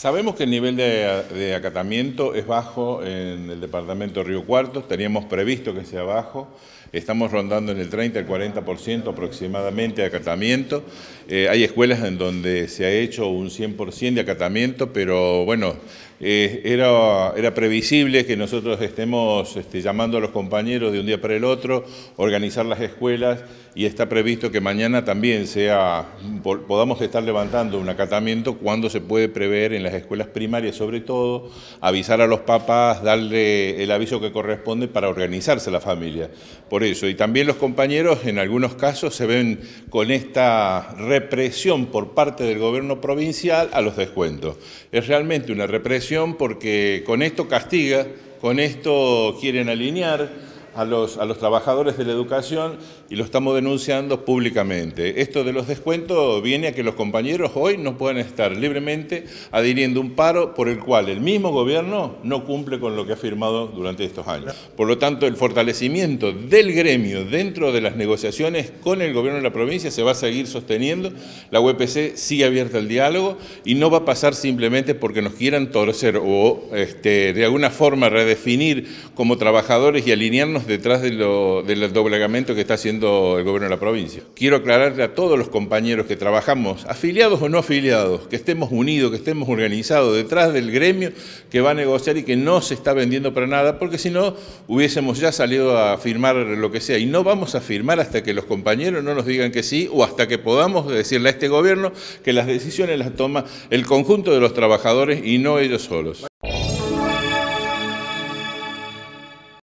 Sabemos que el nivel de, acatamiento es bajo en el departamento Río Cuarto, teníamos previsto que sea bajo, estamos rondando en el 30, al 40% aproximadamente de acatamiento. Eh, hay escuelas en donde se ha hecho un 100% de acatamiento, pero bueno, eh, era, previsible que nosotros estemos este, llamando a los compañeros de un día para el otro, organizar las escuelas y está previsto que mañana también sea, podamos estar levantando un acatamiento cuando se puede prever en la las escuelas primarias sobre todo, avisar a los papás, darle el aviso que corresponde para organizarse la familia. Por eso, y también los compañeros en algunos casos se ven con esta represión por parte del gobierno provincial a los descuentos. Es realmente una represión porque con esto castiga, con esto quieren alinear a los, trabajadores de la educación y lo estamos denunciando públicamente. Esto de los descuentos viene a que los compañeros hoy no puedan estar libremente adhiriendo un paro por el cual el mismo gobierno no cumple con lo que ha firmado durante estos años. Por lo tanto, el fortalecimiento del gremio dentro de las negociaciones con el gobierno de la provincia se va a seguir sosteniendo. La UPC e sigue abierta al diálogo y no va a pasar simplemente porque nos quieran torcer o este, de alguna forma redefinir como trabajadores y alinearnos detrás de del doblegamiento que está haciendo el gobierno de la provincia. Quiero aclararle a todos los compañeros que trabajamos, afiliados o no afiliados, que estemos unidos, que estemos organizados detrás del gremio que va a negociar y que no se está vendiendo para nada, porque si no hubiésemos ya salido a firmar lo que sea. Y no vamos a firmar hasta que los compañeros no nos digan que sí o hasta que podamos decirle a este gobierno que las decisiones las toma el conjunto de los trabajadores y no ellos solos.